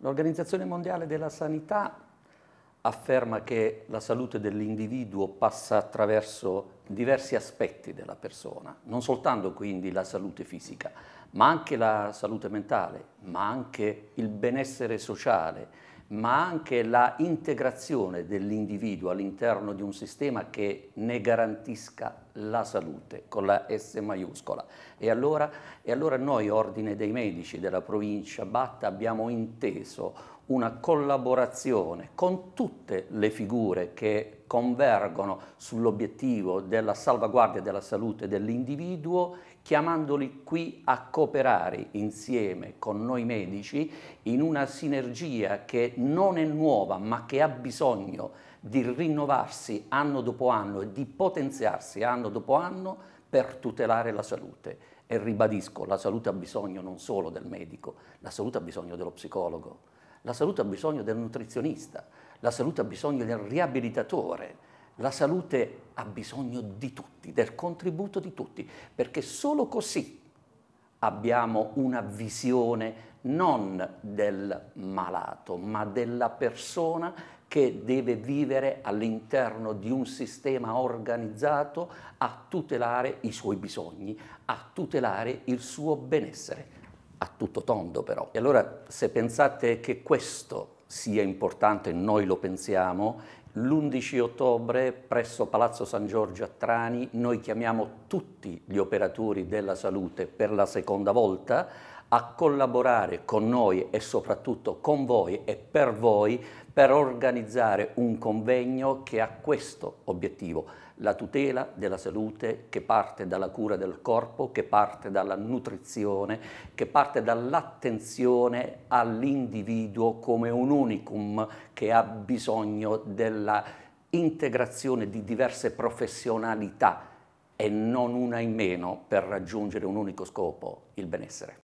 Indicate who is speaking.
Speaker 1: L'Organizzazione Mondiale della Sanità afferma che la salute dell'individuo passa attraverso diversi aspetti della persona, non soltanto quindi la salute fisica, ma anche la salute mentale, ma anche il benessere sociale, ma anche la integrazione dell'individuo all'interno di un sistema che ne garantisca la salute, con la S maiuscola. E allora, e allora noi, Ordine dei Medici della provincia Batta, abbiamo inteso una collaborazione con tutte le figure che convergono sull'obiettivo della salvaguardia della salute dell'individuo, chiamandoli qui a cooperare insieme con noi medici in una sinergia che non è nuova ma che ha bisogno di rinnovarsi anno dopo anno e di potenziarsi anno dopo anno per tutelare la salute. E ribadisco, la salute ha bisogno non solo del medico, la salute ha bisogno dello psicologo, la salute ha bisogno del nutrizionista, la salute ha bisogno del riabilitatore, la salute ha bisogno di tutti, del contributo di tutti, perché solo così abbiamo una visione non del malato, ma della persona che deve vivere all'interno di un sistema organizzato a tutelare i suoi bisogni, a tutelare il suo benessere. A tutto tondo però. E allora se pensate che questo sia importante, noi lo pensiamo, l'11 ottobre presso Palazzo San Giorgio a Trani noi chiamiamo tutti gli operatori della salute per la seconda volta a collaborare con noi e soprattutto con voi e per voi per organizzare un convegno che ha questo obiettivo, la tutela della salute che parte dalla cura del corpo, che parte dalla nutrizione, che parte dall'attenzione all'individuo come un unicum che ha bisogno della alla integrazione di diverse professionalità e non una in meno per raggiungere un unico scopo, il benessere.